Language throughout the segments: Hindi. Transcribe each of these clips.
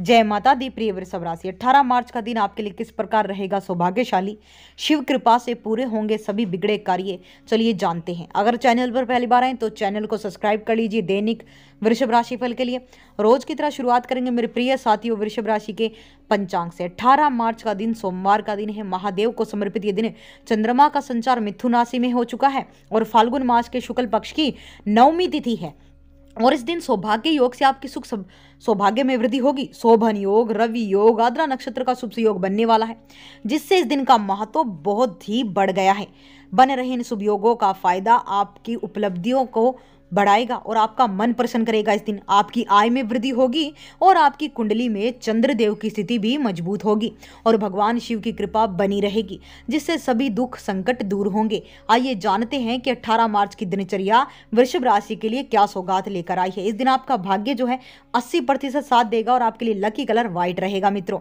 जय माता दी प्रिय वृषभ राशि अठारह मार्च का दिन आपके लिए किस प्रकार रहेगा सौभाग्यशाली शिव कृपा से पूरे होंगे सभी बिगड़े कार्य चलिए जानते हैं अगर चैनल पर पहली बार आए तो चैनल को सब्सक्राइब कर लीजिए दैनिक वृषभ राशि फल के लिए रोज की तरह शुरुआत करेंगे मेरे प्रिय साथियों वृषभ राशि के पंचांग से अठारह मार्च का दिन सोमवार का दिन है महादेव को समर्पित ये दिन चंद्रमा का संचार मिथुन राशि में हो चुका है और फाल्गुन मास के शुक्ल पक्ष की नवमी तिथि है और इस दिन सौभाग्य योग से आपकी सुख सौभाग्य में वृद्धि होगी शोभन योग रवि योग आद्रा नक्षत्र का शुभ योग बनने वाला है जिससे इस दिन का महत्व बहुत ही बढ़ गया है बने रहे इन शुभ योगों का फायदा आपकी उपलब्धियों को बढ़ाएगा और आपका मन प्रसन्न करेगा इस दिन आपकी आय में वृद्धि होगी और आपकी कुंडली में चंद्रदेव की स्थिति भी मजबूत होगी और भगवान शिव की कृपा बनी रहेगी जिससे सभी दुख संकट दूर होंगे आइए जानते हैं कि 18 मार्च की दिनचर्या वृषभ राशि के लिए क्या सौगात लेकर आई है इस दिन आपका भाग्य जो है अस्सी प्रतिशत साथ देगा और आपके लिए लकी कलर व्हाइट रहेगा मित्रों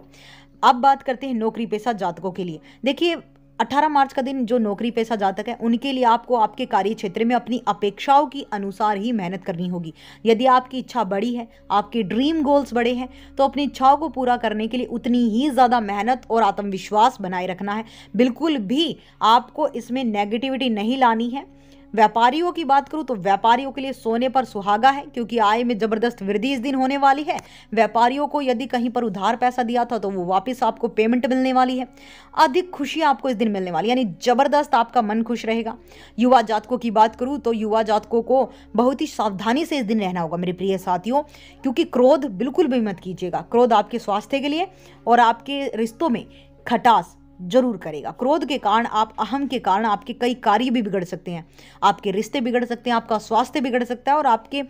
अब बात करते हैं नौकरी पेशा जातकों के लिए देखिए 18 मार्च का दिन जो नौकरी पेशा जातक है उनके लिए आपको आपके कार्य क्षेत्र में अपनी अपेक्षाओं के अनुसार ही मेहनत करनी होगी यदि आपकी इच्छा बड़ी है आपके ड्रीम गोल्स बड़े हैं तो अपनी इच्छाओं को पूरा करने के लिए उतनी ही ज़्यादा मेहनत और आत्मविश्वास बनाए रखना है बिल्कुल भी आपको इसमें नेगेटिविटी नहीं लानी है व्यापारियों की बात करूं तो व्यापारियों के लिए सोने पर सुहागा है क्योंकि आय में जबरदस्त वृद्धि इस दिन होने वाली है व्यापारियों को यदि कहीं पर उधार पैसा दिया था तो वो वापस आपको पेमेंट मिलने वाली है अधिक खुशी आपको इस दिन मिलने वाली यानी जबरदस्त आपका मन खुश रहेगा युवा जातकों की बात करूँ तो युवा जातकों को बहुत ही सावधानी से इस दिन रहना होगा मेरे प्रिय साथियों क्योंकि क्रोध बिल्कुल भी मत कीजिएगा क्रोध आपके स्वास्थ्य के लिए और आपके रिश्तों में खटास जरूर करेगा क्रोध के कारण आप अहम के कारण आपके कई कार्य भी बिगड़ सकते हैं आपके रिश्ते बिगड़ सकते हैं आपका स्वास्थ्य बिगड़ सकता है और आपके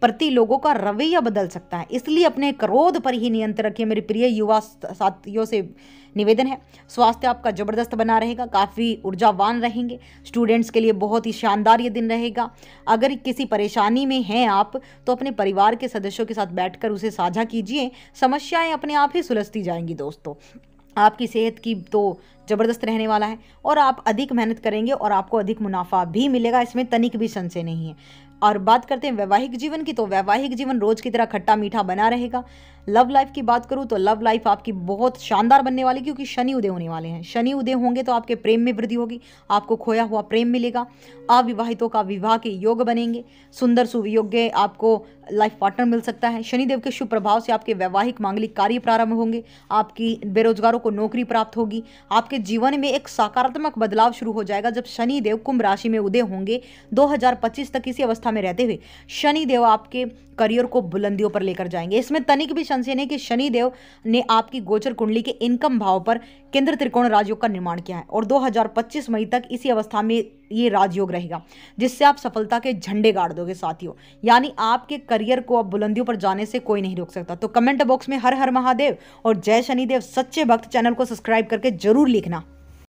प्रति लोगों का रवैया बदल सकता है इसलिए अपने क्रोध पर ही नियंत्रण रखिए मेरे प्रिय युवा साथियों से निवेदन है स्वास्थ्य आपका ज़बरदस्त बना रहेगा काफ़ी ऊर्जावान रहेंगे स्टूडेंट्स के लिए बहुत ही शानदार ये दिन रहेगा अगर किसी परेशानी में हैं आप तो अपने परिवार के सदस्यों के साथ बैठकर उसे साझा कीजिए समस्याएं अपने आप ही सुलझती जाएंगी दोस्तों आपकी सेहत की तो ज़बरदस्त रहने वाला है और आप अधिक मेहनत करेंगे और आपको अधिक मुनाफा भी मिलेगा इसमें तनिक भी संशय नहीं है और बात करते हैं वैवाहिक जीवन की तो वैवाहिक जीवन रोज की तरह खट्टा मीठा बना रहेगा लव लाइफ की बात करूँ तो लव लाइफ आपकी बहुत शानदार बनने वाली क्योंकि शनि उदय होने वाले हैं शनि उदय होंगे तो आपके प्रेम में वृद्धि होगी आपको खोया हुआ प्रेम मिलेगा अविवाहितों का विवाह के योग बनेंगे सुंदर सुवियोग्य आपको लाइफ पार्टनर मिल सकता है शनिदेव के शुभ प्रभाव से आपके वैवाहिक मांगलिक कार्य प्रारंभ होंगे आपकी बेरोजगारों को नौकरी प्राप्त होगी आपके जीवन में एक सकारात्मक बदलाव शुरू हो जाएगा जब शनिदेव कुंभ राशि में उदय होंगे दो तक इसी अवस्था अवस्था में रहते हुए शनि देव आपके करियर को बुलंदियों पर लेकर जाएंगे इसमें तनिक भी संशय नहीं कि शनि देव ने आपकी गोचर कुंडली के इनकम भाव पर केंद्र त्रिकोण राजयोग का निर्माण किया है और 2025 मई तक इसी अवस्था में ये राजयोग रहेगा जिससे आप सफलता के झंडे गाड़ दोगे साथियों यानी आपके करियर को अब बुलंदियों पर जाने से कोई नहीं रोक सकता तो कमेंट बॉक्स में हर हर महादेव और जय शनिदेव सच्चे भक्त चैनल को सब्सक्राइब करके जरूर लिखना